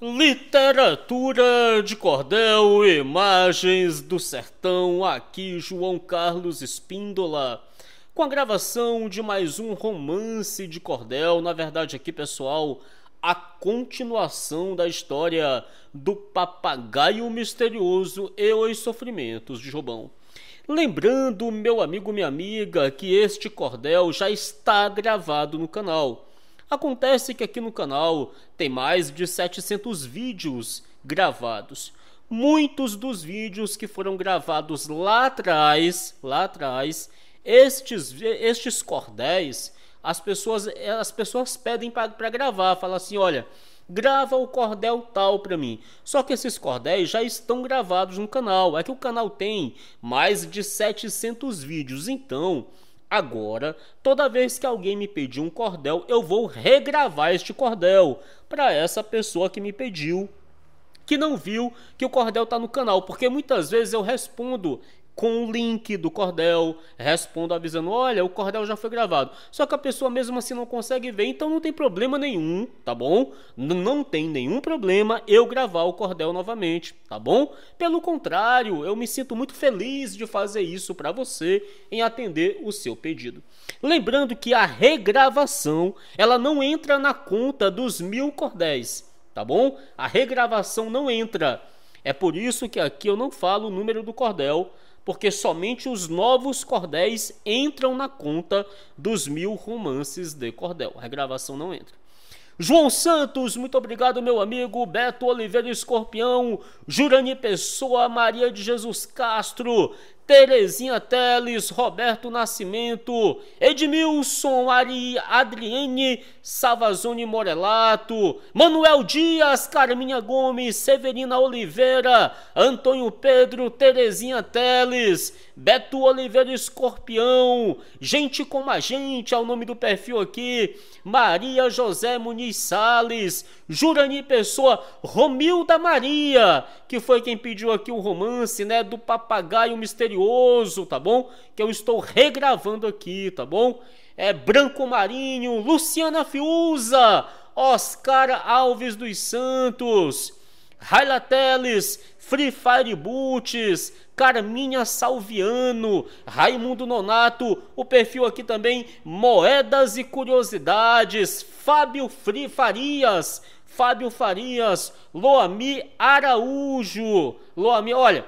Literatura de cordel, imagens do sertão, aqui João Carlos Espíndola, com a gravação de mais um romance de cordel, na verdade aqui pessoal, a continuação da história do papagaio misterioso e os sofrimentos de Jobão. Lembrando, meu amigo, minha amiga, que este cordel já está gravado no canal. Acontece que aqui no canal tem mais de 700 vídeos gravados. Muitos dos vídeos que foram gravados lá atrás, lá atrás, estes, estes cordéis, as pessoas, as pessoas pedem para gravar, fala assim, olha, grava o cordel tal para mim. Só que esses cordéis já estão gravados no canal. É que o canal tem mais de 700 vídeos, então Agora, toda vez que alguém me pedir um cordel, eu vou regravar este cordel para essa pessoa que me pediu, que não viu que o cordel está no canal, porque muitas vezes eu respondo com o link do cordel, respondo avisando: olha, o cordel já foi gravado. Só que a pessoa mesmo assim não consegue ver, então não tem problema nenhum, tá bom? N não tem nenhum problema eu gravar o cordel novamente, tá bom? Pelo contrário, eu me sinto muito feliz de fazer isso para você em atender o seu pedido. Lembrando que a regravação ela não entra na conta dos mil cordéis, tá bom? A regravação não entra é por isso que aqui eu não falo o número do cordel, porque somente os novos cordéis entram na conta dos mil romances de cordel. A gravação não entra. João Santos, muito obrigado, meu amigo. Beto Oliveira Escorpião, Jurani Pessoa, Maria de Jesus Castro, Terezinha Teles, Roberto Nascimento, Edmilson, Ari, Adriene Savazone Morelato, Manuel Dias, Carminha Gomes, Severina Oliveira, Antônio Pedro, Terezinha Teles, Beto Oliveira Escorpião, Gente Como a Gente, é o nome do perfil aqui, Maria José Muniz Salles, Jurani Pessoa, Romilda Maria, que foi quem pediu aqui o romance, né, do Papagaio Misterioso, tá bom? Que eu estou regravando aqui, tá bom? é, Branco Marinho, Luciana Fiuza, Oscar Alves dos Santos, Raila Teles, Free Fire Boots, Carminha Salviano, Raimundo Nonato, o perfil aqui também Moedas e Curiosidades, Fábio Free Farias, Fábio Farias, Loami Araújo, Loami, olha,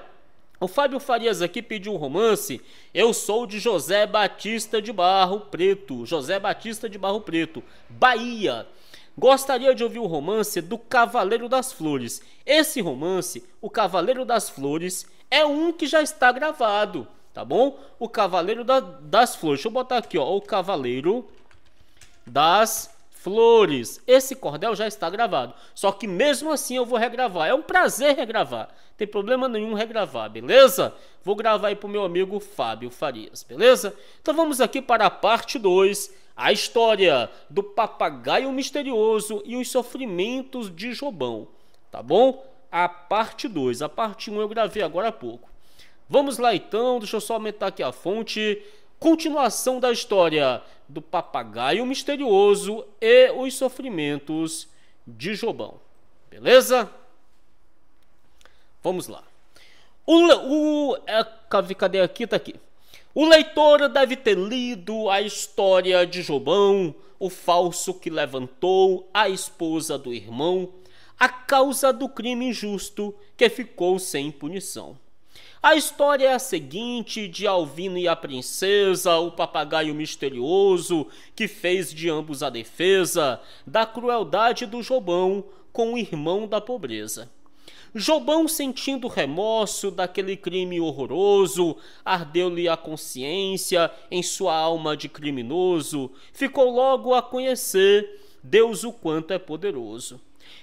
o Fábio Farias aqui pediu um romance. Eu sou de José Batista de Barro Preto. José Batista de Barro Preto, Bahia. Gostaria de ouvir o romance do Cavaleiro das Flores. Esse romance, O Cavaleiro das Flores, é um que já está gravado, tá bom? O Cavaleiro da, das Flores. Deixa eu botar aqui, ó. O Cavaleiro das flores. Esse cordel já está gravado. Só que mesmo assim eu vou regravar. É um prazer regravar. Tem problema nenhum regravar, beleza? Vou gravar aí pro meu amigo Fábio Farias, beleza? Então vamos aqui para a parte 2, a história do papagaio misterioso e os sofrimentos de Jobão, tá bom? A parte 2, a parte 1 um eu gravei agora há pouco. Vamos lá então, deixa eu só aumentar aqui a fonte. Continuação da história do papagaio misterioso e os sofrimentos de Jobão. Beleza? Vamos lá. O, o é, cadê aqui? Tá aqui. O leitor deve ter lido a história de Jobão, o falso que levantou a esposa do irmão, a causa do crime injusto que ficou sem punição. A história é a seguinte: de Alvino e a princesa, o papagaio misterioso que fez de ambos a defesa da crueldade do Jobão com o irmão da pobreza. Jobão, sentindo remorso daquele crime horroroso, ardeu-lhe a consciência em sua alma de criminoso, ficou logo a conhecer Deus o quanto é poderoso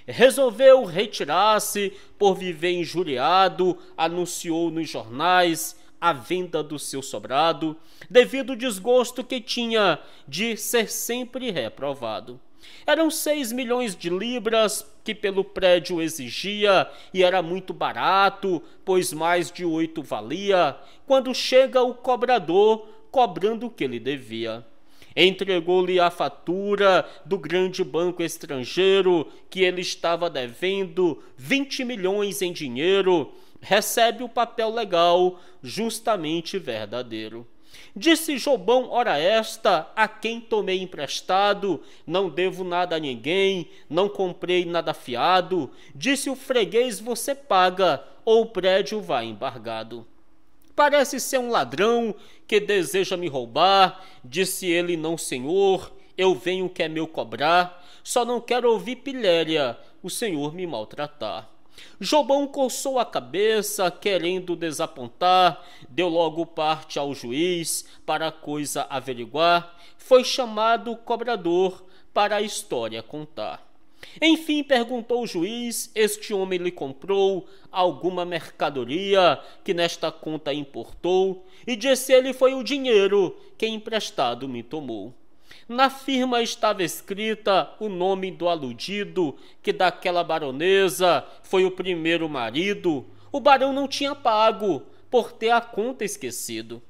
resolveu retirar-se por viver injuriado, anunciou nos jornais a venda do seu sobrado, devido ao desgosto que tinha de ser sempre reprovado. Eram 6 milhões de libras que pelo prédio exigia e era muito barato, pois mais de oito valia, quando chega o cobrador cobrando o que ele devia entregou-lhe a fatura do grande banco estrangeiro que ele estava devendo 20 milhões em dinheiro, recebe o papel legal justamente verdadeiro. Disse Jobão, ora esta, a quem tomei emprestado, não devo nada a ninguém, não comprei nada fiado. Disse o freguês, você paga, ou o prédio vai embargado. Parece ser um ladrão que deseja me roubar. Disse ele: Não, senhor, eu venho que é meu cobrar. Só não quero ouvir pilhéria, o senhor me maltratar. Jobão coçou a cabeça, querendo desapontar, deu logo parte ao juiz para a coisa averiguar, foi chamado cobrador para a história contar. Enfim, perguntou o juiz: Este homem lhe comprou alguma mercadoria que nesta conta importou? E disse ele: Foi o dinheiro que emprestado me tomou. Na firma estava escrita o nome do aludido, que daquela baronesa foi o primeiro marido. O barão não tinha pago por ter a conta esquecido.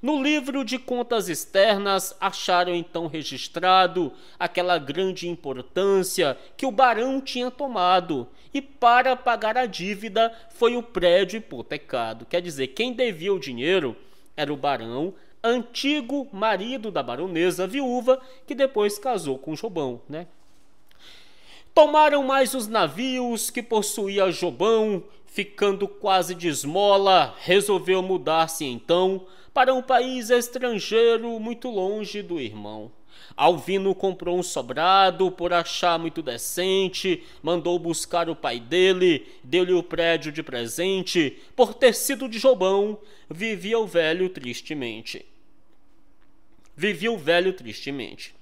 No livro de contas externas, acharam então registrado aquela grande importância que o barão tinha tomado, e para pagar a dívida foi o prédio hipotecado. Quer dizer, quem devia o dinheiro era o barão, antigo marido da baronesa viúva, que depois casou com Jobão, né? Tomaram mais os navios que possuía Jobão, ficando quase de esmola, resolveu mudar-se então para um país estrangeiro muito longe do irmão. Alvino comprou um sobrado por achar muito decente, mandou buscar o pai dele, deu-lhe o prédio de presente, por ter sido de Jobão, vivia o velho tristemente. Vivia o velho tristemente.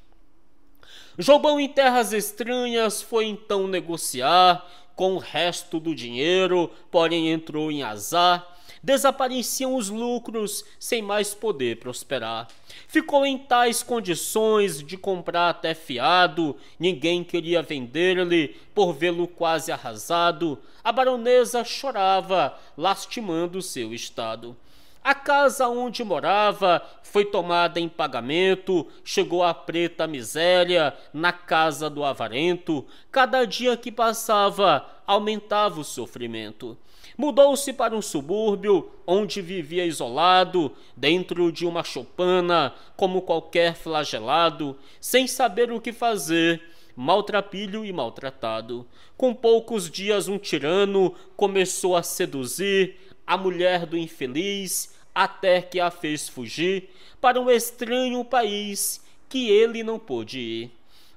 Jobão em terras estranhas foi então negociar com o resto do dinheiro, porém entrou em azar desapareciam os lucros sem mais poder prosperar. Ficou em tais condições de comprar até fiado, ninguém queria vender-lhe por vê-lo quase arrasado. A baronesa chorava, lastimando seu estado. A casa onde morava foi tomada em pagamento, chegou a preta miséria na casa do avarento. Cada dia que passava aumentava o sofrimento. Mudou-se para um subúrbio onde vivia isolado, dentro de uma choupana, como qualquer flagelado, sem saber o que fazer, maltrapilho e maltratado. Com poucos dias, um tirano começou a seduzir a mulher do infeliz, até que a fez fugir para um estranho país que ele não pôde ir.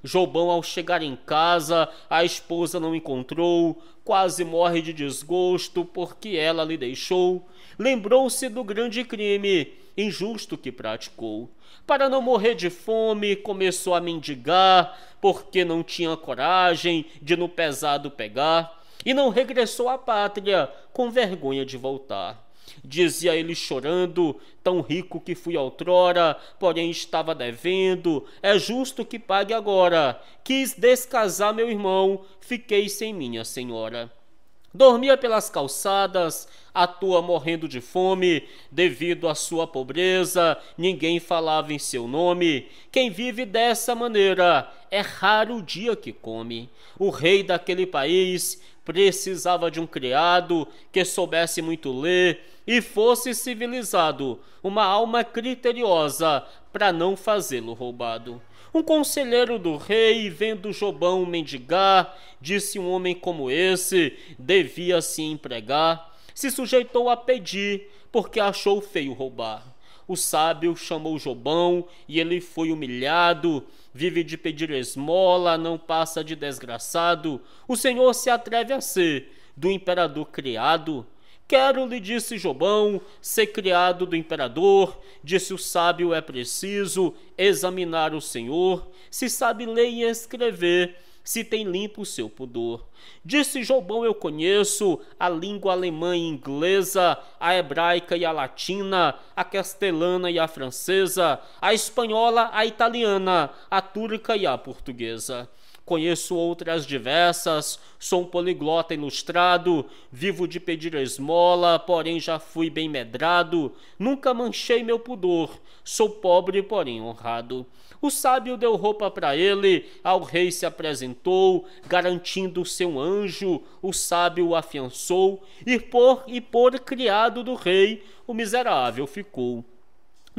Jobão, ao chegar em casa, a esposa não encontrou, quase morre de desgosto porque ela lhe deixou. Lembrou-se do grande crime injusto que praticou. Para não morrer de fome, começou a mendigar, porque não tinha coragem de no pesado pegar, e não regressou à pátria com vergonha de voltar. Dizia ele chorando: Tão rico que fui outrora, porém estava devendo, é justo que pague agora. Quis descasar meu irmão, fiquei sem minha senhora. Dormia pelas calçadas, toa morrendo de fome devido à sua pobreza, ninguém falava em seu nome. Quem vive dessa maneira é raro o dia que come. O rei daquele país precisava de um criado que soubesse muito ler e fosse civilizado, uma alma criteriosa para não fazê-lo roubado. Um conselheiro do rei, vendo Jobão mendigar, disse um homem como esse devia se empregar, se sujeitou a pedir, porque achou feio roubar. O sábio chamou Jobão e ele foi humilhado. Vive de pedir esmola, não passa de desgraçado. O Senhor se atreve a ser do imperador criado. Quero, lhe disse Jobão, ser criado do imperador. Disse o sábio: é preciso examinar o Senhor, se sabe ler e escrever, se tem limpo o seu pudor. Disse Jobão: eu conheço a língua alemã e inglesa, a hebraica e a latina, a castelana e a francesa, a espanhola, a italiana, a turca e a portuguesa. Conheço outras diversas, sou um poliglota ilustrado, vivo de pedir esmola, porém já fui bem medrado, nunca manchei meu pudor, sou pobre, porém honrado. O sábio deu roupa para ele, ao rei se apresentou, garantindo seu anjo, o sábio o afiançou, e por e por criado do rei, o miserável ficou.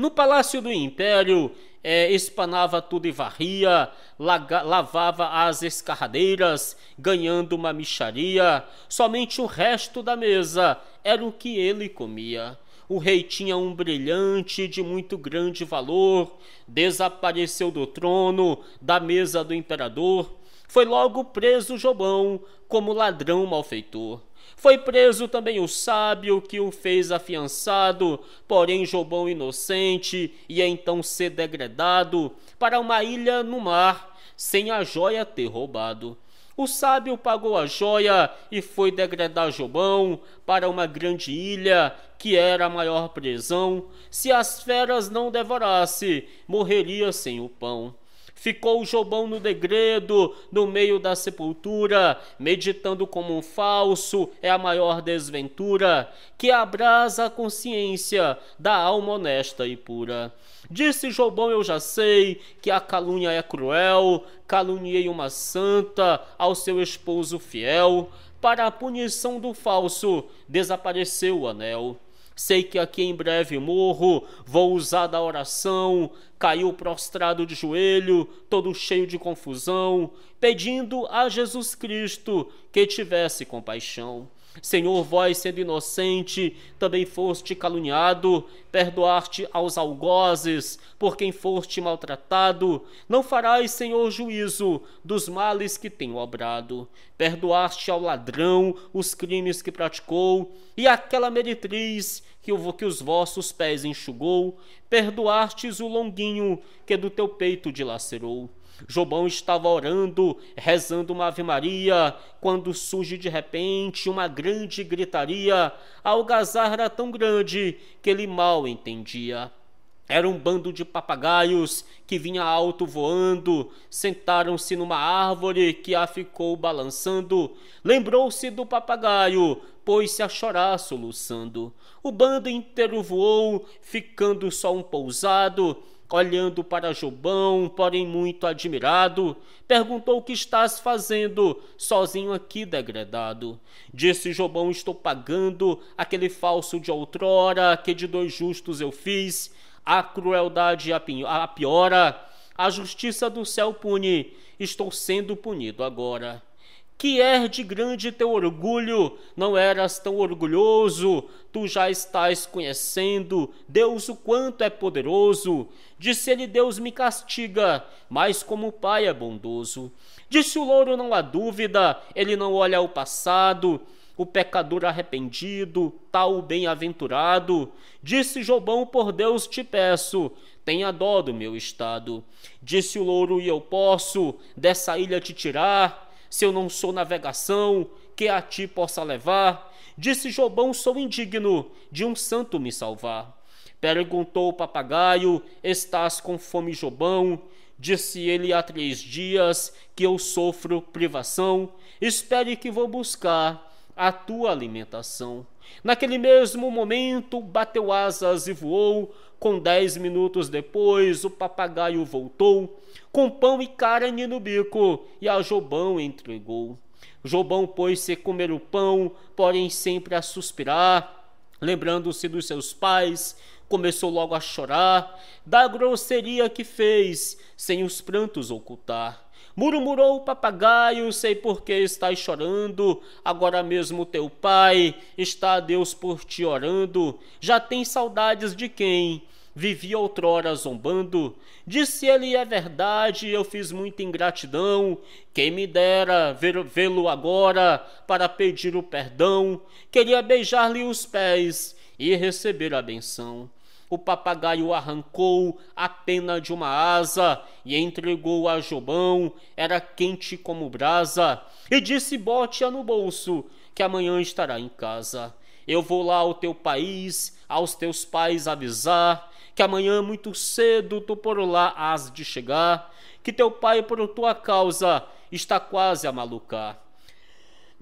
No Palácio do Império, é, espanava tudo e varria, laga, lavava as escarradeiras, ganhando uma micharia. Somente o resto da mesa era o que ele comia. O rei tinha um brilhante de muito grande valor, desapareceu do trono, da mesa do imperador. Foi logo preso Jobão como ladrão malfeitor. Foi preso também o sábio que o fez afiançado, porém Jobão inocente, e é então ser degredado para uma ilha no mar, sem a joia ter roubado. O sábio pagou a joia e foi degredar Jobão para uma grande ilha, que era a maior prisão. Se as feras não devorasse, morreria sem o pão. Ficou Jobão no degredo, no meio da sepultura, meditando como um falso, é a maior desventura, que abrasa a consciência da alma honesta e pura. Disse Jobão: Eu já sei que a calúnia é cruel, caluniei uma santa ao seu esposo fiel. Para a punição do falso desapareceu o anel. Sei que aqui em breve morro, vou usar da oração. Caiu prostrado de joelho, todo cheio de confusão, pedindo a Jesus Cristo que tivesse compaixão. Senhor, vós sendo inocente, também foste caluniado, perdoar-te aos algozes, por quem foste maltratado, não farás, Senhor, juízo dos males que tenho obrado. Perdoar-te ao ladrão os crimes que praticou, e àquela meretriz que, o, que os vossos pés enxugou, perdoastes o longuinho que do teu peito dilacerou. Jobão estava orando, rezando uma Ave Maria, quando surge de repente uma grande gritaria, algazarra tão grande que ele mal entendia. Era um bando de papagaios que vinha alto voando, sentaram-se numa árvore que a ficou balançando. Lembrou-se do papagaio, pôs-se a chorar soluçando. O bando inteiro voou, ficando só um pousado. Olhando para Jobão, porém muito admirado, perguntou o que estás fazendo, sozinho aqui degredado. Disse Jobão: Estou pagando aquele falso de outrora que de dois justos eu fiz a crueldade a piora, a justiça do céu pune, estou sendo punido agora. Que é de grande teu orgulho, não eras tão orgulhoso, tu já estás conhecendo Deus o quanto é poderoso. disse ele Deus me castiga, mas como Pai é bondoso. Disse o louro não há dúvida, ele não olha ao passado, o pecador arrependido, tal bem-aventurado. Disse Jobão, por Deus te peço, tenha dó do meu estado. Disse o louro, e eu posso dessa ilha te tirar, se eu não sou navegação, que a ti possa levar. Disse Jobão, sou indigno de um santo me salvar. Perguntou o papagaio, estás com fome, Jobão? Disse ele há três dias que eu sofro privação. Espere que vou buscar a tua alimentação. Naquele mesmo momento, bateu asas e voou. Com dez minutos depois, o papagaio voltou, com pão e carne no bico, e a Jobão entregou. Jobão pôs-se comer o pão, porém sempre a suspirar, lembrando-se dos seus pais, começou logo a chorar, da grosseria que fez, sem os prantos ocultar. Murmurou o papagaio, sei por que estás chorando. Agora mesmo teu pai está a Deus por ti orando. Já tem saudades de quem? vivia outrora zombando. Disse ele: É verdade, eu fiz muita ingratidão. Quem me dera vê-lo agora para pedir o perdão. Queria beijar-lhe os pés e receber a benção o papagaio arrancou a pena de uma asa e entregou a Jobão, era quente como brasa, e disse: Bote-a no bolso, que amanhã estará em casa. Eu vou lá ao teu país, aos teus pais avisar, que amanhã muito cedo tu por lá has de chegar, que teu pai por tua causa está quase a malucar.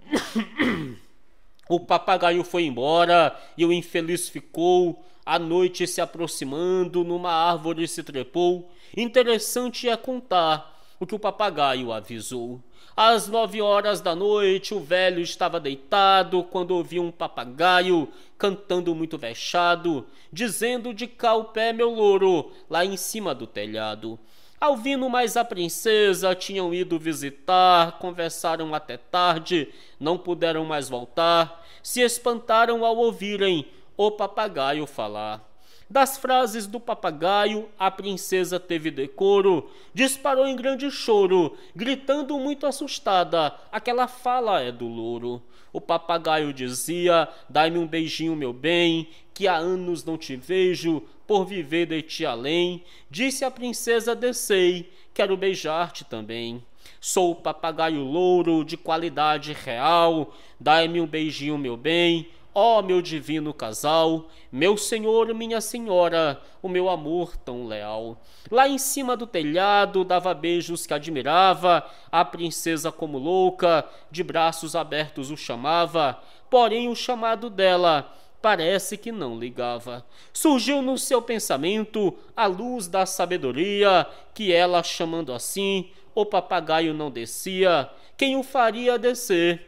o papagaio foi embora e o infeliz ficou a noite se aproximando, numa árvore se trepou. Interessante é contar o que o papagaio avisou. Às nove horas da noite, o velho estava deitado quando ouviu um papagaio cantando muito vexado, dizendo de cá o pé, meu louro, lá em cima do telhado. Alvino mais a princesa tinham ido visitar, conversaram até tarde, não puderam mais voltar, se espantaram ao ouvirem o papagaio falar. Das frases do papagaio, a princesa teve decoro, disparou em grande choro, gritando muito assustada: aquela fala é do louro. O papagaio dizia: Dai-me um beijinho, meu bem, que há anos não te vejo, por viver de ti além. Disse a princesa: Descei, quero beijar-te também. Sou o papagaio louro de qualidade real, dai-me um beijinho, meu bem Ó oh, meu divino casal, meu senhor, minha senhora, o meu amor tão leal. Lá em cima do telhado dava beijos que admirava, a princesa como louca, de braços abertos o chamava, porém o chamado dela parece que não ligava. Surgiu no seu pensamento a luz da sabedoria, que ela chamando assim, o papagaio não descia, quem o faria descer?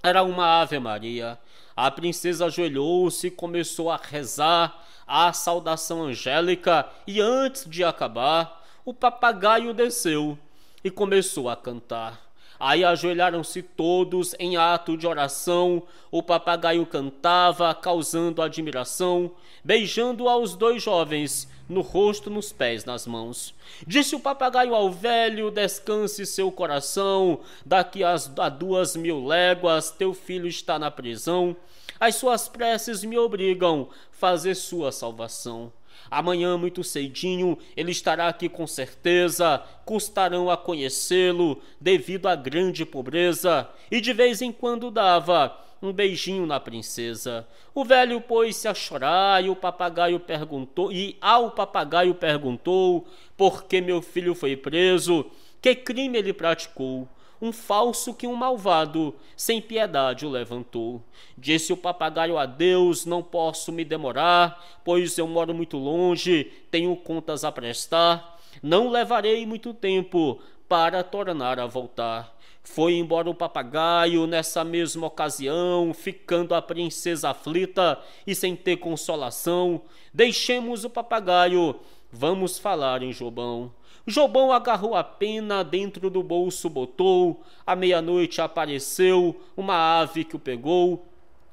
Era uma Ave Maria. A princesa ajoelhou-se, e começou a rezar a saudação angélica e antes de acabar, o papagaio desceu e começou a cantar. Aí ajoelharam-se todos em ato de oração. O papagaio cantava, causando admiração, beijando aos dois jovens no rosto, nos pés, nas mãos. Disse o papagaio ao velho: Descanse seu coração, daqui a duas mil léguas teu filho está na prisão. As suas preces me obrigam a fazer sua salvação. Amanhã, muito cedinho, ele estará aqui com certeza. Custarão a conhecê-lo devido à grande pobreza. E de vez em quando dava um beijinho na princesa. O velho pôs-se a chorar e o papagaio perguntou, e ao papagaio perguntou por que meu filho foi preso, que crime ele praticou. Um falso que um malvado, sem piedade, o levantou. Disse o papagaio a Deus: Não posso me demorar, pois eu moro muito longe, tenho contas a prestar. Não levarei muito tempo para tornar a voltar. Foi embora o papagaio nessa mesma ocasião, ficando a princesa aflita e sem ter consolação. Deixemos o papagaio, vamos falar em Jobão. Jobão agarrou a pena, dentro do bolso botou, à meia-noite apareceu uma ave que o pegou,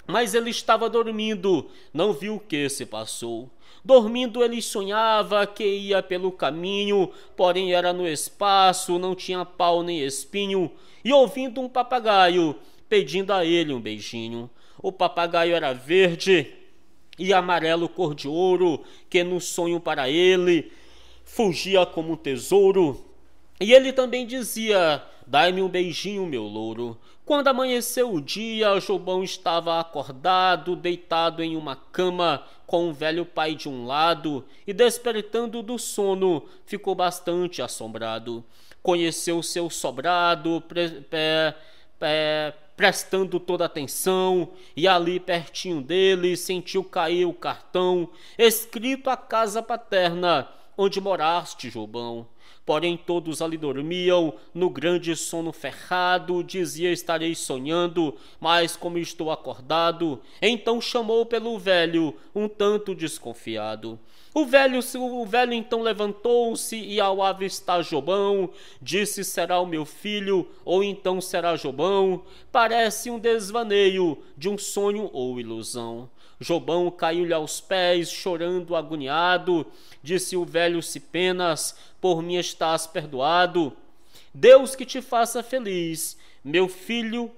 mas ele estava dormindo, não viu o que se passou. Dormindo, ele sonhava que ia pelo caminho, porém era no espaço, não tinha pau nem espinho e ouvindo um papagaio pedindo a ele um beijinho. O papagaio era verde e amarelo cor de ouro, que num sonho para ele fugia como um tesouro. E ele também dizia: Dai-me um beijinho, meu louro. Quando amanheceu o dia, Jobão estava acordado, deitado em uma cama, com o um velho pai de um lado, e despertando do sono, ficou bastante assombrado conhecer o seu sobrado, pre, prestando toda atenção, e ali pertinho dele sentiu cair o cartão, escrito a casa paterna, onde moraste, Jobão. Porém, todos ali dormiam, no grande sono ferrado, dizia estarei sonhando, mas como estou acordado, então chamou pelo velho, um tanto desconfiado. O velho, o velho então levantou-se e, ao avistar Jobão, disse: Será o meu filho, ou então será Jobão? Parece um desvaneio de um sonho ou ilusão. Jobão caiu-lhe aos pés, chorando, agoniado. Disse o velho: Se penas, por mim estás perdoado. Deus que te faça feliz, meu filho,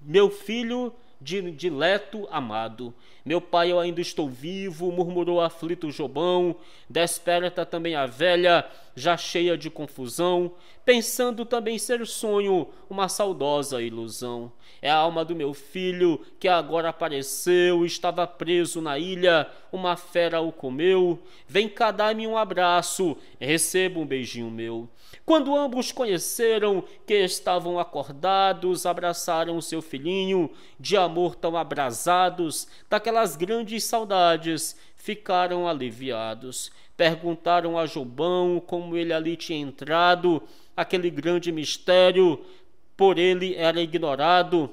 meu filho dileto amado. Meu pai, eu ainda estou vivo, murmurou aflito Jobão. Desperta também a velha já cheia de confusão, pensando também ser sonho, uma saudosa ilusão. É a alma do meu filho que agora apareceu, estava preso na ilha, uma fera o comeu. Vem cá dá me um abraço, receba um beijinho meu. Quando ambos conheceram que estavam acordados, abraçaram seu filhinho, de amor tão abrasados, daquelas grandes saudades, ficaram aliviados. Perguntaram a Jobão como ele ali tinha entrado, aquele grande mistério, por ele era ignorado.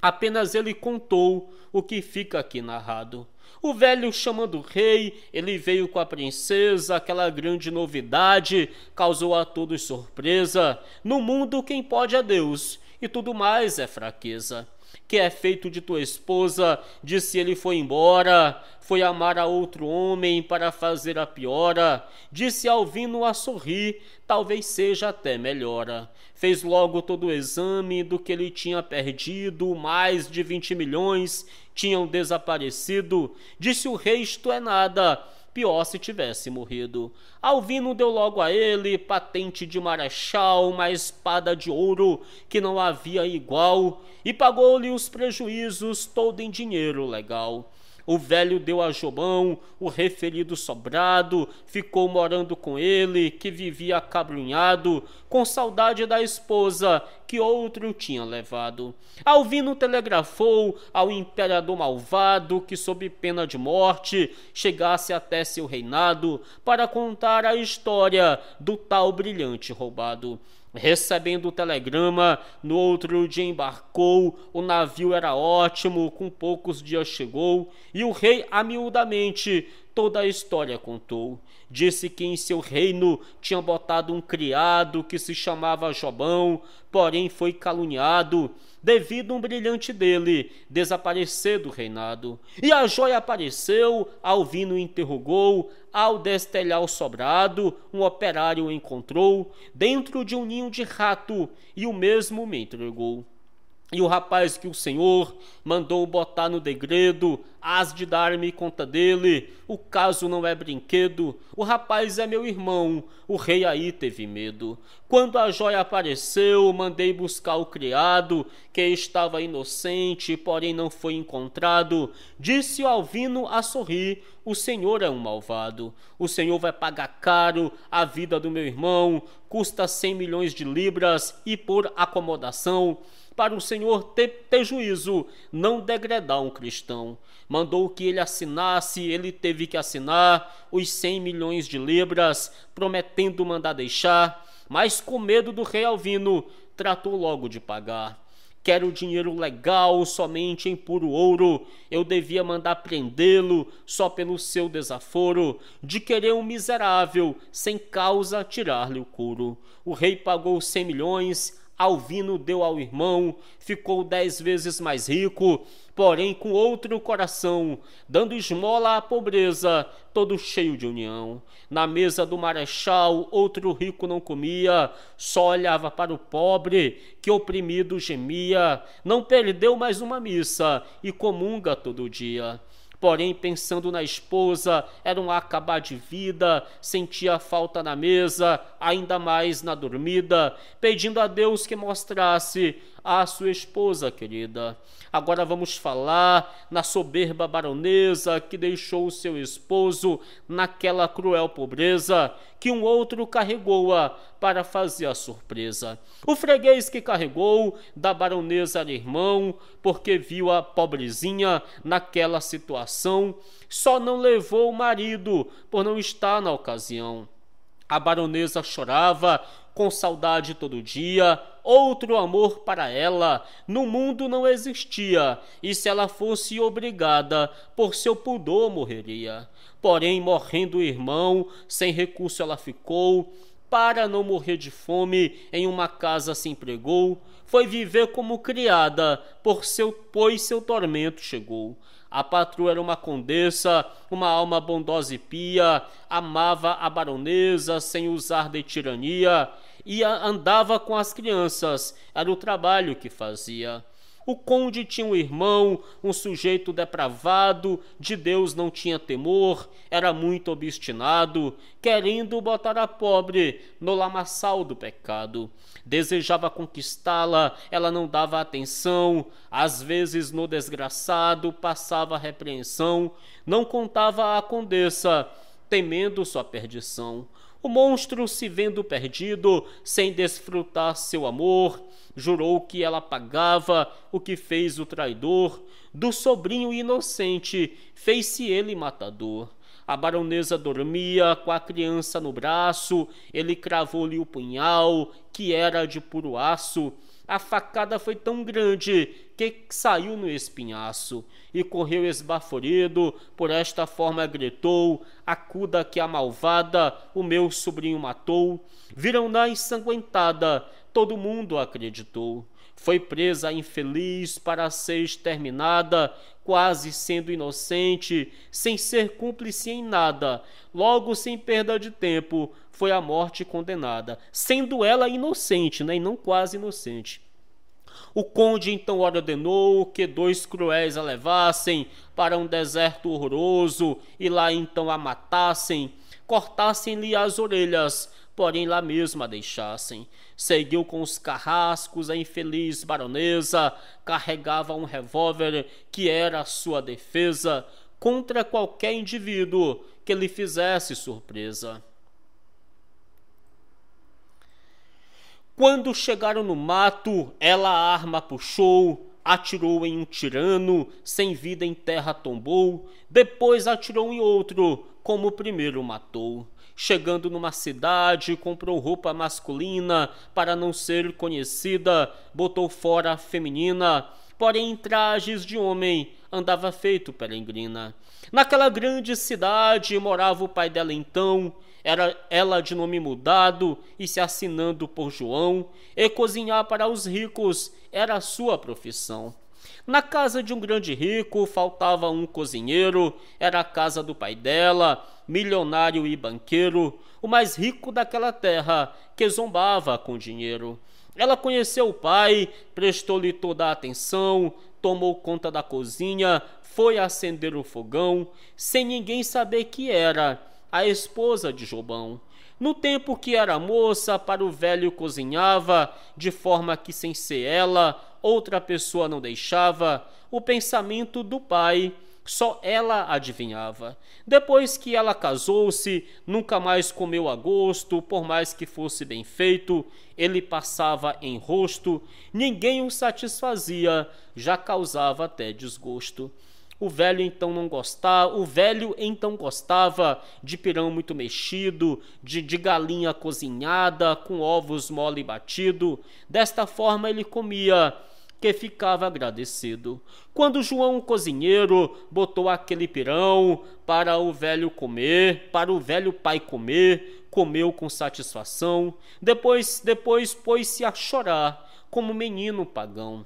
Apenas ele contou o que fica aqui narrado. O velho chamando o rei, ele veio com a princesa, aquela grande novidade, causou a todos surpresa. No mundo, quem pode é Deus, e tudo mais é fraqueza que é feito de tua esposa? Disse ele: Foi embora, foi amar a outro homem para fazer a piora. Disse Alvino a sorrir: Talvez seja até melhora. Fez logo todo o exame do que ele tinha perdido, mais de 20 milhões tinham desaparecido. Disse o rei: Isto é nada Pior se tivesse morrido. Alvino deu logo a ele patente de marechal, uma espada de ouro que não havia igual, e pagou-lhe os prejuízos todo em dinheiro legal. O velho deu a Jobão, o referido sobrado, ficou morando com ele, que vivia acabrunhado, com saudade da esposa que outro tinha levado. Alvino telegrafou ao imperador malvado que, sob pena de morte, chegasse até seu reinado para contar a história do tal brilhante roubado recebendo o telegrama, no outro dia embarcou, o navio era ótimo, com poucos dias chegou, e o rei amiudamente toda a história contou. Disse que em seu reino tinha botado um criado que se chamava Jobão, porém foi caluniado, devido a um brilhante dele desaparecer do reinado. E a joia apareceu, Alvino interrogou, ao destelhar o sobrado, um operário o encontrou dentro de um ninho de rato e o mesmo me entregou. E o rapaz que o Senhor mandou botar no degredo, has de dar-me conta dele, o caso não é brinquedo, o rapaz é meu irmão, o rei aí teve medo. Quando a joia apareceu, mandei buscar o criado, que estava inocente, porém não foi encontrado. Disse o Alvino a sorrir: O senhor é um malvado, o senhor vai pagar caro a vida do meu irmão, custa cem milhões de libras e por acomodação para o Senhor ter, ter juízo, não degradar um cristão. Mandou que ele assinasse, ele teve que assinar os 100 milhões de libras, prometendo mandar deixar, mas com medo do rei Alvino, tratou logo de pagar. Quero dinheiro legal, somente em puro ouro. Eu devia mandar prendê-lo só pelo seu desaforo, de querer um miserável, sem causa, tirar-lhe o couro. O rei pagou cem milhões, Alvino deu ao irmão, ficou dez vezes mais rico, porém com outro coração, dando esmola à pobreza, todo cheio de união. Na mesa do marechal, outro rico não comia, só olhava para o pobre, que oprimido gemia, não perdeu mais uma missa e comunga todo dia porém pensando na esposa, era um acabar de vida, sentia falta na mesa, ainda mais na dormida, pedindo a Deus que mostrasse à sua esposa querida. Agora vamos falar na soberba baronesa que deixou seu esposo naquela cruel pobreza que um outro carregou-a para fazer a surpresa. O freguês que carregou da baronesa era irmão, porque viu a pobrezinha naquela situação, só não levou o marido por não estar na ocasião. A baronesa chorava com saudade todo dia, outro amor para ela no mundo não existia, e se ela fosse obrigada, por seu pudor morreria. Porém, morrendo o irmão, sem recurso ela ficou, para não morrer de fome, em uma casa se empregou, foi viver como criada, por seu pois seu tormento chegou. A patroa era uma condessa, uma alma bondosa e pia, amava a baronesa sem usar de tirania e andava com as crianças. Era o trabalho que fazia. O conde tinha um irmão, um sujeito depravado, de Deus não tinha temor, era muito obstinado, querendo botar a pobre no lamaçal do pecado. Desejava conquistá-la, ela não dava atenção, às vezes no desgraçado passava repreensão, não contava à condessa, temendo sua perdição. O monstro, se vendo perdido, sem desfrutar seu amor, jurou que ela pagava o que fez o traidor. Do sobrinho inocente, fez-se ele matador. A baronesa dormia com a criança no braço, ele cravou-lhe o punhal, que era de puro aço, a facada foi tão grande que saiu no espinhaço e correu esbaforido. Por esta forma gritou: Acuda que a malvada, o meu sobrinho matou. Viram-na ensanguentada, todo mundo acreditou. Foi presa infeliz para ser exterminada, quase sendo inocente, sem ser cúmplice em nada. Logo, sem perda de tempo, foi à morte condenada, sendo ela inocente, né, e não quase inocente. O conde então ordenou que dois cruéis a levassem para um deserto horroroso e lá então a matassem, cortassem-lhe as orelhas, porém lá mesmo a deixassem. Seguiu com os carrascos a infeliz baronesa, carregava um revólver que era a sua defesa contra qualquer indivíduo que lhe fizesse surpresa. Quando chegaram no mato, ela a arma puxou, atirou em um tirano, sem vida em terra tombou, depois atirou em outro, como o primeiro matou. Chegando numa cidade, comprou roupa masculina para não ser conhecida, botou fora a feminina, porém em trajes de homem andava feito peregrina. Naquela grande cidade morava o pai dela então, era ela de nome mudado e se assinando por João, e cozinhar para os ricos era sua profissão. Na casa de um grande rico faltava um cozinheiro, era a casa do pai dela, milionário e banqueiro, o mais rico daquela terra, que zombava com dinheiro. Ela conheceu o pai, prestou-lhe toda a atenção, tomou conta da cozinha, foi acender o fogão, sem ninguém saber que era a esposa de Jobão. No tempo que era moça, para o velho cozinhava, de forma que sem ser ela, outra pessoa não deixava, o pensamento do pai só ela adivinhava. Depois que ela casou-se, nunca mais comeu a gosto, por mais que fosse bem feito, ele passava em rosto, ninguém o satisfazia, já causava até desgosto o velho então não gostava, o velho então gostava de pirão muito mexido, de, de galinha cozinhada, com ovos mole batido. Desta forma ele comia que ficava agradecido. Quando João, o cozinheiro, botou aquele pirão para o velho comer, para o velho pai comer, comeu com satisfação, depois depois pôs-se a chorar como menino pagão.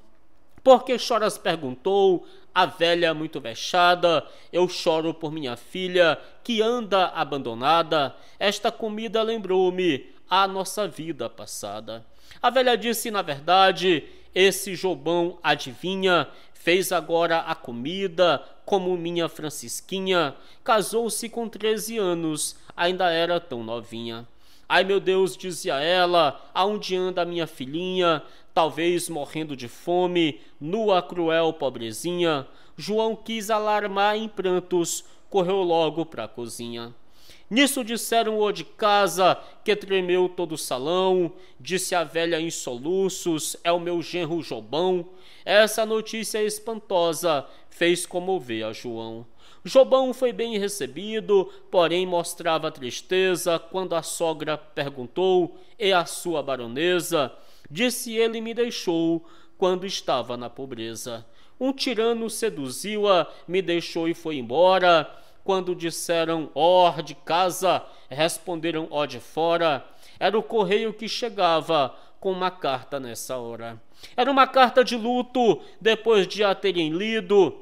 Por que choras? perguntou a velha muito vexada. Eu choro por minha filha que anda abandonada. Esta comida lembrou-me a nossa vida passada. A velha disse: Na verdade, esse Jobão adivinha, fez agora a comida como minha Francisquinha. Casou-se com 13 anos, ainda era tão novinha. Ai meu Deus, dizia ela, aonde anda minha filhinha? talvez morrendo de fome, nua, cruel, pobrezinha, João quis alarmar em prantos, correu logo para a cozinha. Nisso disseram o de casa, que tremeu todo o salão, disse a velha em soluços, é o meu genro Jobão. Essa notícia espantosa fez comover a João. Jobão foi bem recebido, porém mostrava tristeza quando a sogra perguntou: E a sua baronesa? Disse ele: Me deixou quando estava na pobreza. Um tirano seduziu-a, me deixou e foi embora. Quando disseram ó de casa, responderam ó de fora. Era o correio que chegava com uma carta nessa hora. Era uma carta de luto, depois de a terem lido.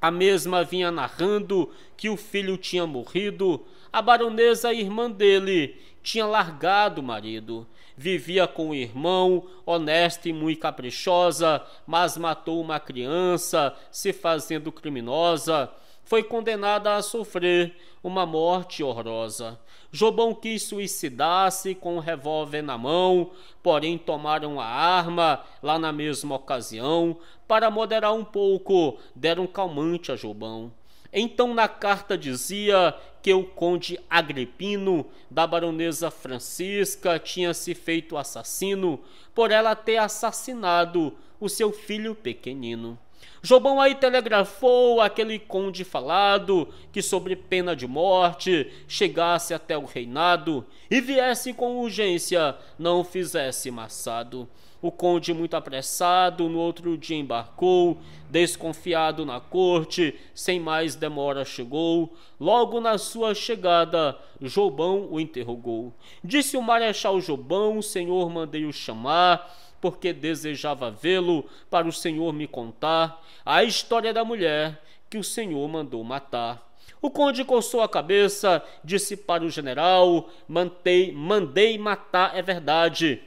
A mesma vinha narrando que o filho tinha morrido. A baronesa, irmã dele, tinha largado o marido. Vivia com o irmão, honesta e muito caprichosa, mas matou uma criança, se fazendo criminosa. Foi condenada a sofrer uma morte horrorosa. Jobão quis suicidar-se com um revólver na mão, porém tomaram a arma lá na mesma ocasião. Para moderar um pouco, deram calmante a Jobão. Então, na carta dizia que o conde Agripino da baronesa Francisca tinha se feito assassino por ela ter assassinado o seu filho pequenino. Jobão aí telegrafou aquele conde falado que, sobre pena de morte, chegasse até o reinado e viesse com urgência, não fizesse maçado o conde muito apressado, no outro dia embarcou, desconfiado na corte, sem mais demora chegou. Logo na sua chegada, Jobão o interrogou. Disse o marechal Jobão: Senhor, mandei o chamar porque desejava vê-lo para o Senhor me contar a história da mulher que o Senhor mandou matar. O conde coçou a cabeça, disse para o general: mandei, mandei matar, é verdade,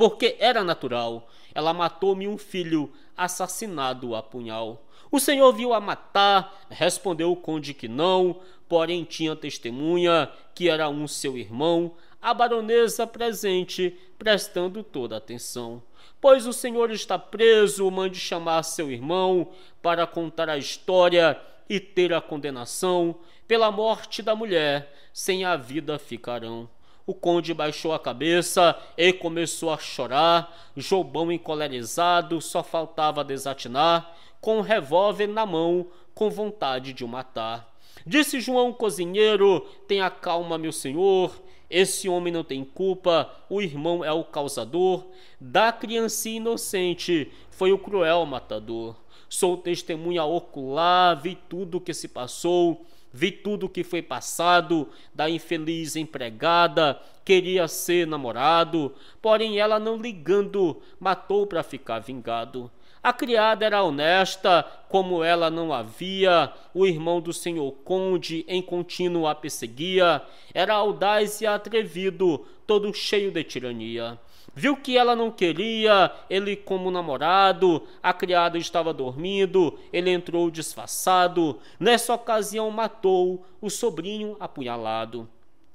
porque era natural. Ela matou-me um filho, assassinado a punhal. O senhor viu-a matar, respondeu o conde que não, porém tinha testemunha que era um seu irmão, a baronesa presente, prestando toda atenção. Pois o senhor está preso, mande chamar seu irmão para contar a história e ter a condenação pela morte da mulher, sem a vida ficarão. O conde baixou a cabeça e começou a chorar. Jobão encolerizado só faltava desatinar, com um revólver na mão, com vontade de o matar. Disse João cozinheiro: Tenha calma, meu senhor. Esse homem não tem culpa, o irmão é o causador. Da criança inocente foi o cruel matador. Sou testemunha ocular, vi tudo o que se passou vi tudo o que foi passado da infeliz empregada, queria ser namorado, porém ela não ligando, matou para ficar vingado. A criada era honesta, como ela não havia, o irmão do senhor conde em contínuo a perseguia, era audaz e atrevido, todo cheio de tirania. Viu que ela não queria, ele, como namorado, a criada estava dormindo, ele entrou disfarçado. Nessa ocasião, matou o sobrinho apunhalado.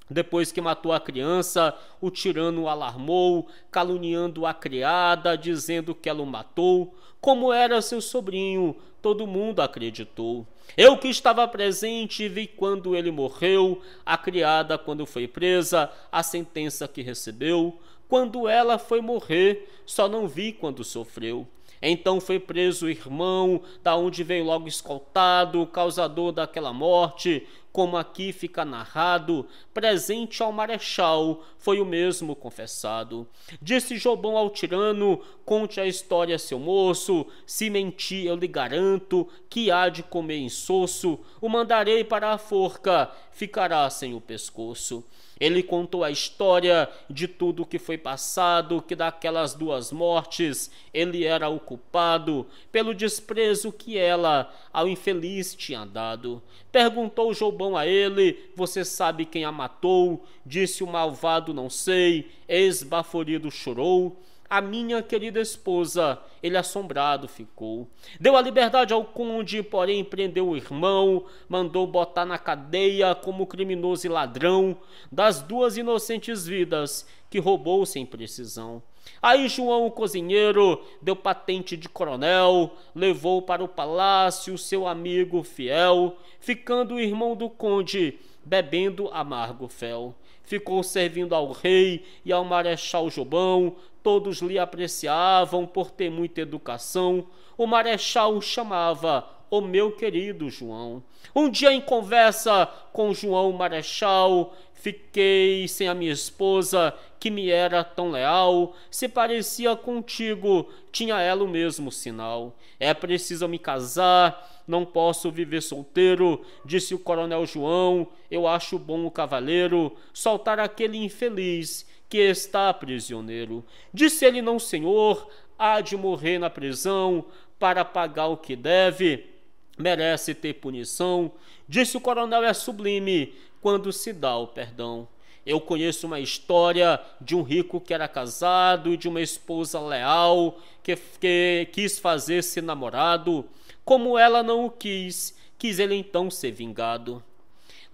Depois que matou a criança, o tirano alarmou, caluniando a criada, dizendo que ela o matou. Como era seu sobrinho, todo mundo acreditou. Eu que estava presente vi quando ele morreu, a criada quando foi presa, a sentença que recebeu. Quando ela foi morrer, só não vi quando sofreu. Então foi preso o irmão, da onde veio logo escoltado, o causador daquela morte, como aqui fica narrado, presente ao marechal, foi o mesmo confessado. Disse Jobão ao tirano: Conte a história, seu moço, se mentir, eu lhe garanto que há de comer insosso, o mandarei para a forca, ficará sem o pescoço. Ele contou a história de tudo o que foi passado, que daquelas duas mortes ele era o culpado pelo desprezo que ela ao infeliz tinha dado. Perguntou Jobão a ele: Você sabe quem a matou? Disse o malvado: Não sei. Esbaforido chorou a minha querida esposa. Ele assombrado ficou. Deu a liberdade ao conde, porém prendeu o irmão, mandou botar na cadeia como criminoso e ladrão das duas inocentes vidas que roubou sem precisão. Aí João, o cozinheiro, deu patente de coronel, levou para o palácio seu amigo fiel, ficando o irmão do conde, bebendo amargo fel ficou servindo ao rei e ao marechal Jobão, Todos lhe apreciavam por ter muita educação. O marechal o chamava o meu querido João. Um dia em conversa com João Marechal, fiquei sem a minha esposa, que me era tão leal, se parecia contigo, tinha ela o mesmo sinal. É preciso me casar, não posso viver solteiro, disse o coronel João. Eu acho bom o cavaleiro soltar aquele infeliz que está prisioneiro. Disse ele não, senhor, há de morrer na prisão para pagar o que deve, merece ter punição. Disse o coronel é sublime quando se dá o perdão. Eu conheço uma história de um rico que era casado e de uma esposa leal que, que quis fazer-se namorado. Como ela não o quis, quis ele então ser vingado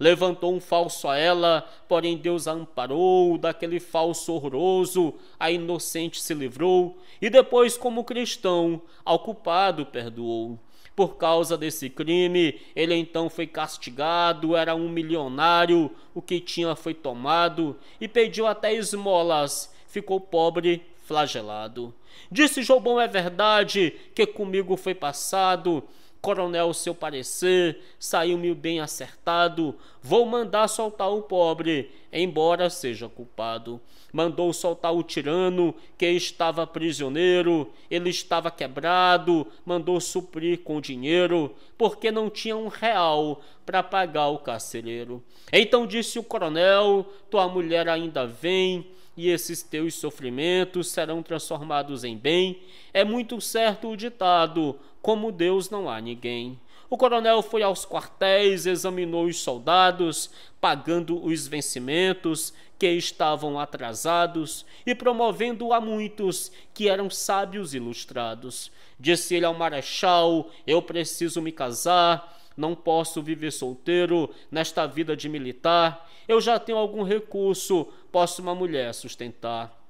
levantou um falso a ela, porém Deus a amparou daquele falso horroroso, a inocente se livrou, e depois, como cristão, ao culpado perdoou. Por causa desse crime, ele então foi castigado, era um milionário, o que tinha foi tomado, e pediu até esmolas, ficou pobre, flagelado. Disse Jobão: É verdade que comigo foi passado, Coronel, seu parecer saiu-me bem acertado. Vou mandar soltar o pobre, embora seja culpado mandou soltar tá o tirano, que estava prisioneiro, ele estava quebrado, mandou suprir com dinheiro, porque não tinha um real para pagar o carcereiro. Então disse o coronel: Tua mulher ainda vem, e esses teus sofrimentos serão transformados em bem. É muito certo o ditado: como Deus não há ninguém. O coronel foi aos quartéis, examinou os soldados, pagando os vencimentos que estavam atrasados e promovendo a muitos que eram sábios ilustrados. Disse ele ao marechal: Eu preciso me casar. Não posso viver solteiro nesta vida de militar. Eu já tenho algum recurso, posso uma mulher sustentar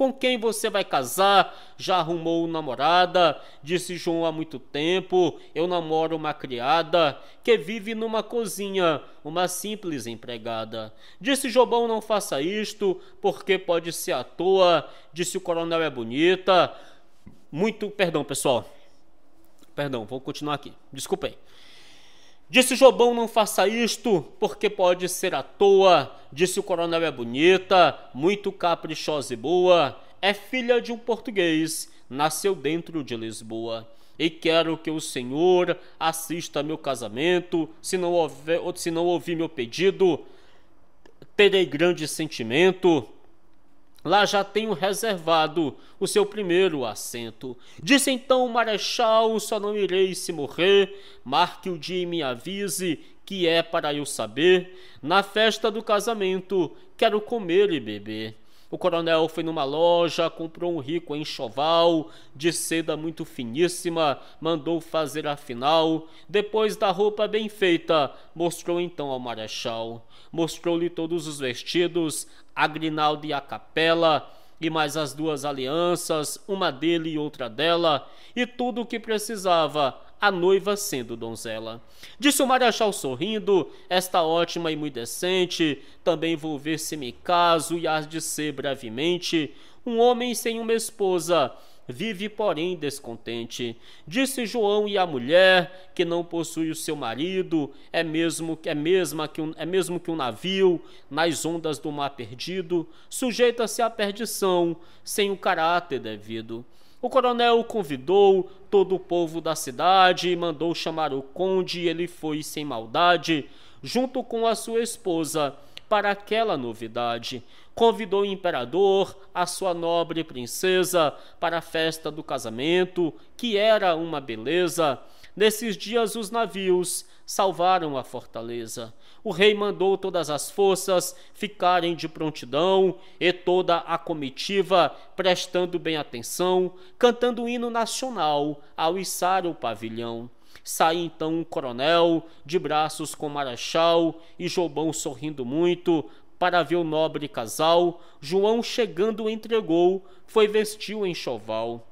com quem você vai casar? Já arrumou namorada? Disse João há muito tempo. Eu namoro uma criada que vive numa cozinha, uma simples empregada. Disse Jobão: Não faça isto, porque pode ser à toa. Disse o coronel: É bonita. Muito perdão, pessoal. Perdão, vou continuar aqui. Desculpem. Disse Jobão: não faça isto, porque pode ser à toa. Disse o coronel: é bonita, muito caprichosa e boa. É filha de um português, nasceu dentro de Lisboa. E quero que o senhor assista meu casamento. Se não, houver, se não ouvir meu pedido, terei grande sentimento. Lá já tenho reservado o seu primeiro assento. Disse então o marechal: Só não irei se morrer. Marque o dia e me avise, que é para eu saber. Na festa do casamento, quero comer e beber. O coronel foi numa loja, comprou um rico enxoval de seda muito finíssima, mandou fazer a final. Depois da roupa bem feita, mostrou então ao marechal. Mostrou-lhe todos os vestidos, a grinalda e a capela, e mais as duas alianças, uma dele e outra dela, e tudo o que precisava a noiva sendo donzela. Disse o marechal sorrindo: Esta ótima e muito decente, também vou ver se me caso e hás de ser brevemente um homem sem uma esposa. Vive, porém, descontente. Disse João e a mulher que não possui o seu marido, é mesmo, é mesma que um, é mesmo que um navio nas ondas do mar perdido, sujeita-se à perdição, sem o caráter devido. O coronel convidou todo o povo da cidade, mandou chamar o conde e ele foi sem maldade, junto com a sua esposa, para aquela novidade. Convidou o imperador, a sua nobre princesa, para a festa do casamento, que era uma beleza Nesses dias os navios salvaram a fortaleza. O rei mandou todas as forças ficarem de prontidão e toda a comitiva prestando bem atenção, cantando o hino nacional ao içar o pavilhão. Sai então um coronel, de braços com marechal, e Jobão sorrindo muito, para ver o nobre casal. João chegando entregou, foi vestiu em choval.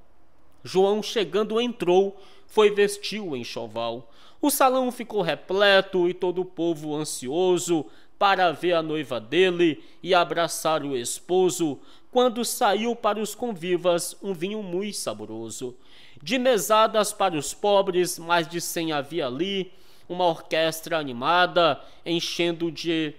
João chegando entrou, foi vestiu em enxoval. O salão ficou repleto e todo o povo ansioso para ver a noiva dele e abraçar o esposo, quando saiu para os convivas um vinho muito saboroso. De mesadas para os pobres, mais de cem havia ali, uma orquestra animada enchendo de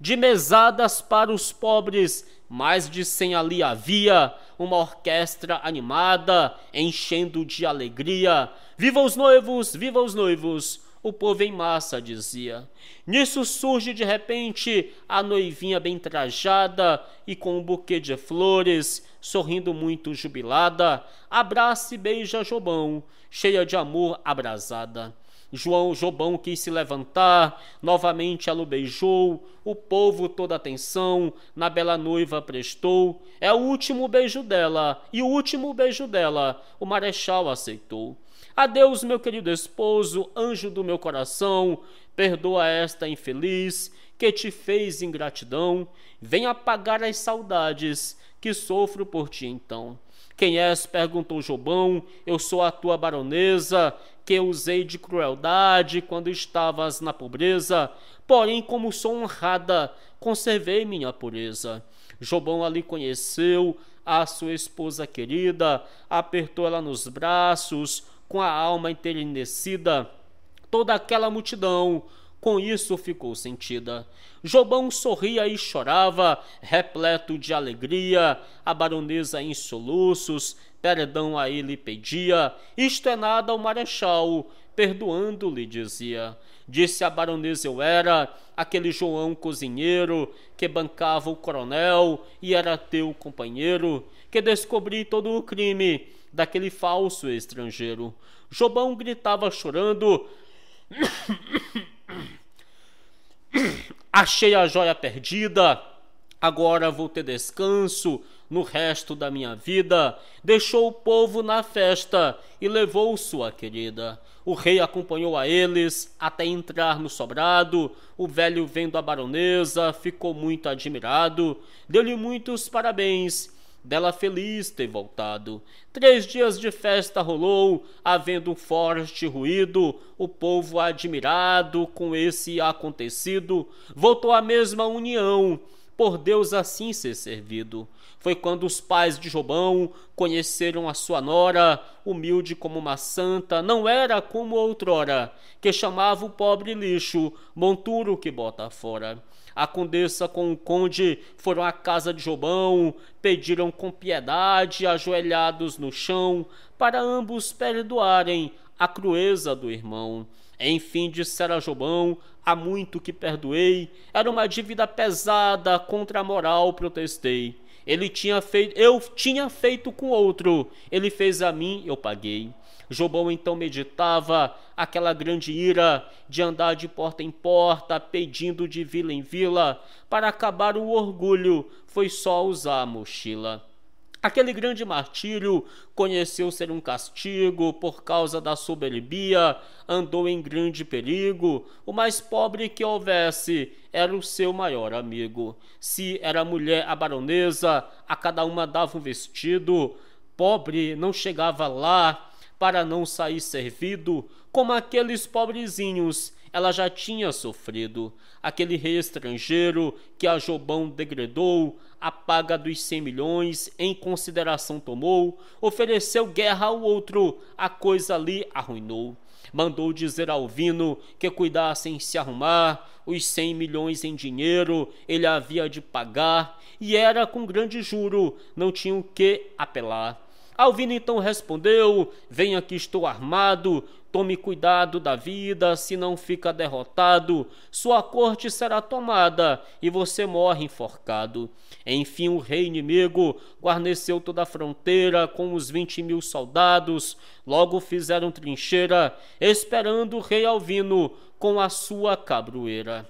de mesadas para os pobres, mais de cem ali havia, uma orquestra animada, enchendo de alegria. Viva os noivos, viva os noivos! O povo em massa dizia. Nisso surge de repente a noivinha bem trajada e com um buquê de flores, sorrindo muito jubilada, abraça e beija Jobão, cheia de amor abrasada. João Jobão quis se levantar, novamente ela o beijou, o povo toda atenção, na bela noiva prestou. É o último beijo dela, e o último beijo dela, o marechal aceitou. Adeus, meu querido esposo, anjo do meu coração, perdoa esta infeliz que te fez ingratidão, vem apagar as saudades que sofro por ti então. Quem és? perguntou Jobão. Eu sou a tua baronesa, que usei de crueldade quando estavas na pobreza, porém, como sou honrada, conservei minha pureza. Jobão ali conheceu a sua esposa querida, apertou ela nos braços, com a alma enternecida. Toda aquela multidão com isso ficou sentida. Jobão sorria e chorava, repleto de alegria, a baronesa em soluços, perdão a ele pedia, isto é nada ao marechal, perdoando-lhe dizia. Disse a baronesa eu era aquele João cozinheiro que bancava o coronel e era teu companheiro, que descobri todo o crime daquele falso estrangeiro. Jobão gritava chorando achei a joia perdida, agora vou ter descanso no resto da minha vida. Deixou o povo na festa e levou sua querida. O rei acompanhou a eles até entrar no sobrado. O velho, vendo a baronesa, ficou muito admirado, deu-lhe muitos parabéns dela feliz ter voltado. Três dias de festa rolou, havendo um forte ruído, o povo admirado com esse acontecido, voltou à mesma união, por Deus assim ser servido. Foi quando os pais de Jobão conheceram a sua nora, humilde como uma santa, não era como outrora, que chamava o pobre lixo, monturo que bota fora. A condessa com o conde foram à casa de Jobão, pediram com piedade, ajoelhados no chão, para ambos perdoarem a crueza do irmão. Enfim, dissera Jobão, há muito que perdoei, era uma dívida pesada, contra a moral protestei. Ele tinha feito, eu tinha feito com outro, ele fez a mim, eu paguei. Jobão então meditava aquela grande ira de andar de porta em porta, pedindo de vila em vila. Para acabar o orgulho, foi só usar a mochila. Aquele grande martírio conheceu ser um castigo por causa da soberbia, andou em grande perigo. O mais pobre que houvesse era o seu maior amigo. Se era mulher a baronesa, a cada uma dava um vestido. Pobre não chegava lá para não sair servido como aqueles pobrezinhos ela já tinha sofrido. Aquele rei estrangeiro que a Jobão degredou, a paga dos cem milhões em consideração tomou, ofereceu guerra ao outro, a coisa ali arruinou. Mandou dizer ao Vino que cuidassem se arrumar, os cem milhões em dinheiro ele havia de pagar, e era com grande juro, não tinha o que apelar Alvino então respondeu: Venha que estou armado, tome cuidado da vida, se não fica derrotado, sua corte será tomada e você morre enforcado. Enfim, o rei inimigo guarneceu toda a fronteira com os vinte mil soldados, logo fizeram trincheira, esperando o rei Alvino com a sua cabroeira.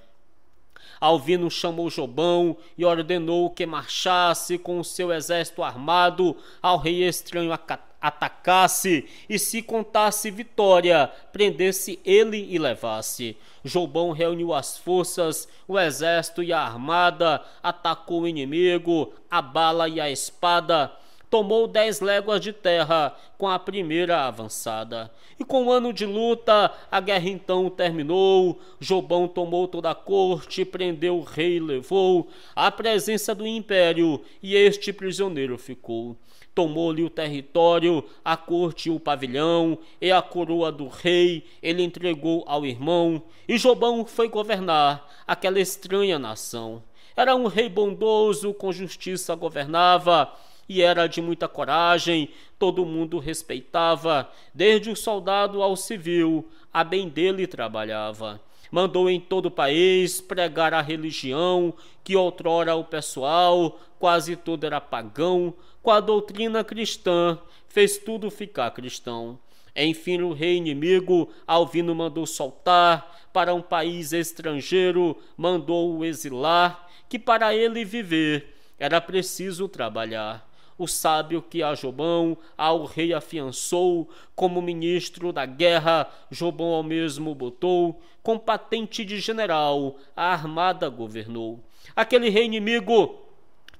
Alvino chamou Jobão e ordenou que marchasse com o seu exército armado ao rei estranho atacasse e se contasse vitória, prendesse ele e levasse. Jobão reuniu as forças, o exército e a armada, atacou o inimigo, a bala e a espada, tomou dez léguas de terra com a primeira avançada. E com um ano de luta, a guerra então terminou. Jobão tomou toda a corte, prendeu o rei levou à presença do império, e este prisioneiro ficou. Tomou-lhe o território, a corte e o pavilhão, e a coroa do rei ele entregou ao irmão, e Jobão foi governar aquela estranha nação. Era um rei bondoso, com justiça governava, e era de muita coragem, todo mundo respeitava, desde o soldado ao civil, a bem dele trabalhava. Mandou em todo o país pregar a religião, que outrora o pessoal quase todo era pagão, com a doutrina cristã, fez tudo ficar cristão. Enfim, o rei inimigo, Alvino, mandou soltar para um país estrangeiro, mandou-o exilar, que para ele viver era preciso trabalhar o sábio que a Jobão ao rei afiançou, como ministro da guerra, Jobão ao mesmo botou, com patente de general, a armada governou. Aquele rei inimigo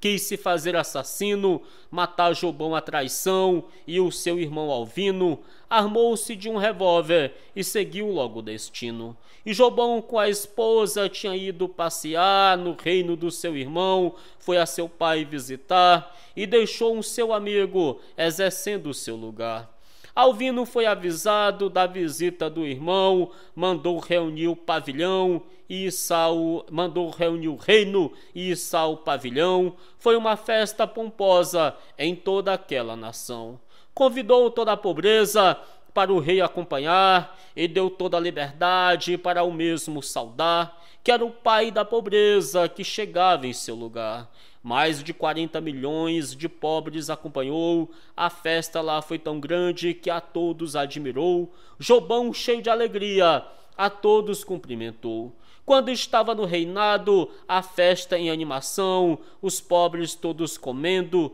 quis se fazer assassino, matar Jobão a traição e o seu irmão Alvino, armou-se de um revólver e seguiu logo o destino. E Jobão com a esposa tinha ido passear no reino do seu irmão, foi a seu pai visitar e deixou um seu amigo exercendo o seu lugar. Alvino foi avisado da visita do irmão, mandou reunir o pavilhão e Isau mandou reunir o reino e Isau o pavilhão. Foi uma festa pomposa em toda aquela nação convidou toda a pobreza para o rei acompanhar e deu toda a liberdade para o mesmo saudar, que era o pai da pobreza que chegava em seu lugar. Mais de 40 milhões de pobres acompanhou, a festa lá foi tão grande que a todos admirou. Jobão, cheio de alegria, a todos cumprimentou. Quando estava no reinado, a festa em animação, os pobres todos comendo,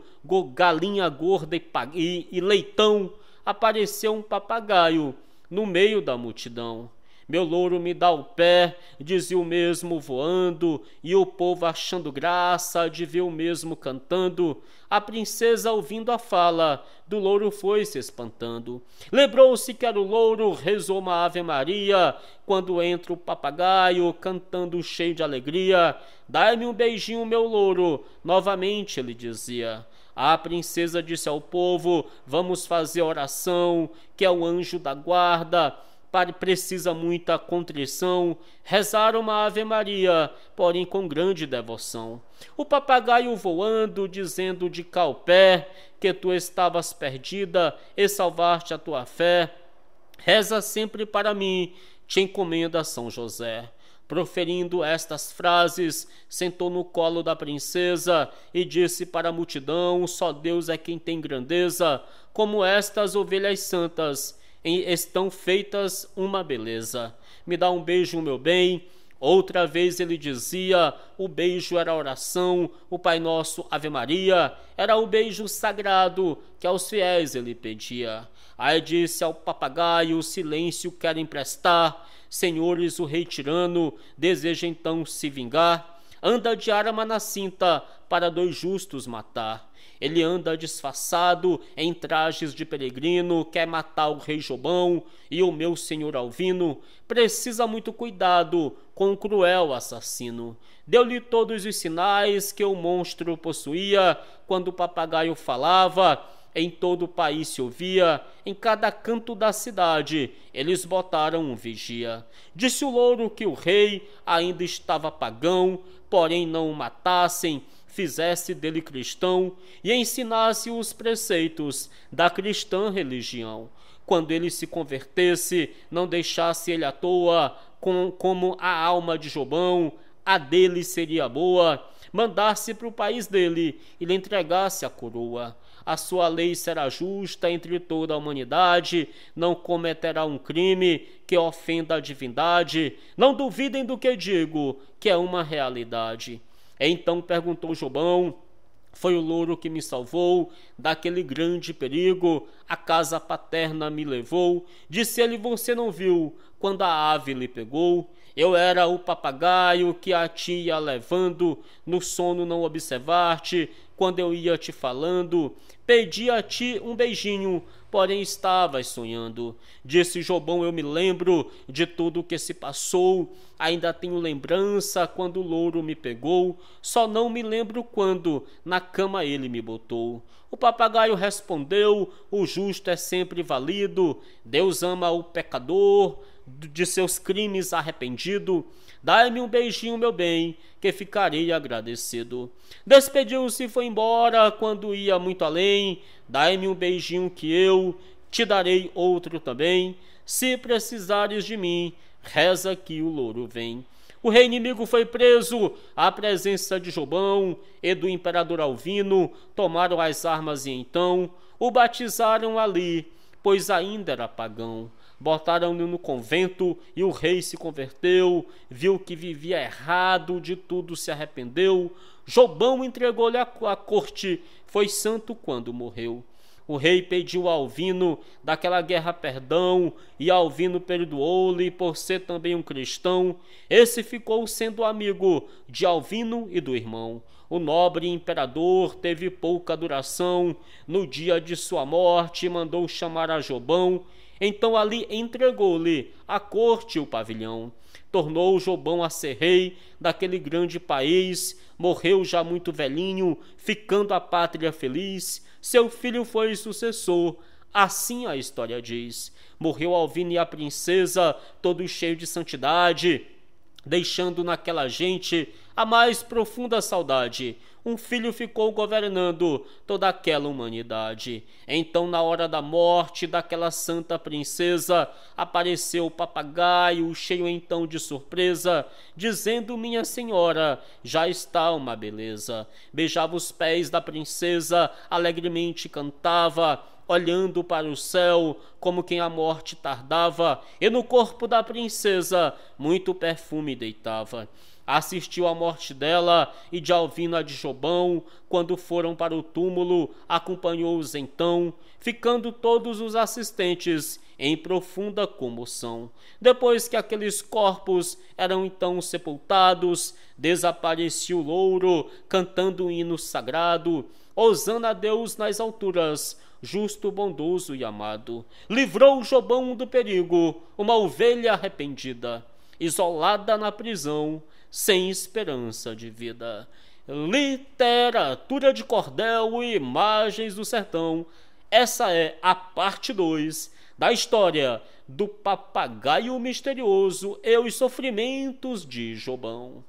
galinha gorda e, e, e leitão, apareceu um papagaio no meio da multidão. Meu louro me dá o pé, dizia o mesmo voando, e o povo achando graça de ver o mesmo cantando. A princesa, ouvindo a fala, do louro foi se espantando. Lembrou-se que era o louro, rezou uma Ave Maria, quando entra o papagaio, cantando cheio de alegria. Dai-me um beijinho, meu louro, novamente ele dizia. A princesa disse ao povo: Vamos fazer oração, que é o anjo da guarda precisa muita contrição, rezar uma Ave Maria, porém com grande devoção. O papagaio voando, dizendo de calpé que tu estavas perdida e salvaste a tua fé. Reza sempre para mim, te encomenda São José. Proferindo estas frases, sentou no colo da princesa e disse para a multidão: Só Deus é quem tem grandeza, como estas ovelhas santas estão feitas uma beleza. Me dá um beijo, meu bem. Outra vez ele dizia: o beijo era oração, o Pai Nosso Ave Maria, era o beijo sagrado que aos fiéis ele pedia. Aí disse ao papagaio: silêncio quer emprestar, senhores, o rei tirano deseja então se vingar, anda de arma na cinta para dois justos matar. Ele anda disfarçado em trajes de peregrino, quer matar o rei Jobão e o meu senhor Alvino. Precisa muito cuidado com o cruel assassino. Deu-lhe todos os sinais que o monstro possuía quando o papagaio falava em todo o país se ouvia, em cada canto da cidade, eles botaram um vigia. Disse o louro que o rei ainda estava pagão, porém não o matassem, fizesse dele cristão e ensinasse os preceitos da cristã religião. Quando ele se convertesse, não deixasse ele à toa, com, como a alma de Jobão, a dele seria boa, mandasse para o país dele e lhe entregasse a coroa. A sua lei será justa entre toda a humanidade, não cometerá um crime que ofenda a divindade. Não duvidem do que digo, que é uma realidade. Então perguntou Jobão: Foi o louro que me salvou daquele grande perigo, a casa paterna me levou. Disse ele: Você não viu quando a ave lhe pegou? Eu era o papagaio que a tia levando, no sono não observar-te, quando eu ia te falando, pedi a ti um beijinho, porém estavas sonhando. Disse Jobão: Eu me lembro de tudo o que se passou, ainda tenho lembrança quando o louro me pegou, só não me lembro quando na cama ele me botou. O papagaio respondeu: O justo é sempre valido, Deus ama o pecador, de seus crimes arrependido. Dai-me um beijinho, meu bem, que ficarei agradecido. Despediu-se e foi embora quando ia muito além. Dai-me um beijinho que eu te darei outro também. Se precisares de mim, reza que o louro vem. O rei inimigo foi preso. A presença de Jobão e do imperador Alvino tomaram as armas e então o batizaram ali, pois ainda era pagão botaram-no no convento e o rei se converteu, viu que vivia errado, de tudo se arrependeu. Jobão entregou-lhe a, a corte, foi santo quando morreu. O rei pediu a Alvino daquela guerra perdão, e Alvino perdoou-lhe por ser também um cristão. Esse ficou sendo amigo de Alvino e do irmão. O nobre imperador teve pouca duração. No dia de sua morte, mandou chamar a Jobão então ali entregou-lhe a corte o pavilhão. Tornou Jobão a ser rei daquele grande país, morreu já muito velhinho, ficando a pátria feliz. Seu filho foi sucessor, assim a história diz. Morreu Alvine a princesa, todo cheio de santidade, deixando naquela gente a mais profunda saudade um filho ficou governando toda aquela humanidade. Então, na hora da morte daquela santa princesa, apareceu o papagaio, cheio então de surpresa, dizendo: Minha senhora, já está uma beleza. Beijava os pés da princesa, alegremente cantava olhando para o céu, como quem a morte tardava, e no corpo da princesa muito perfume deitava. Assistiu à morte dela e de Alvina de Jobão, quando foram para o túmulo, acompanhou-os então, ficando todos os assistentes em profunda comoção. Depois que aqueles corpos eram então sepultados, desapareceu o louro, cantando um hino sagrado, ousando a Deus nas alturas, justo, bondoso e amado. Livrou Jobão do perigo, uma ovelha arrependida, isolada na prisão, sem esperança de vida. Literatura de cordel e imagens do sertão. Essa é a parte 2 da história do papagaio misterioso e os sofrimentos de Jobão.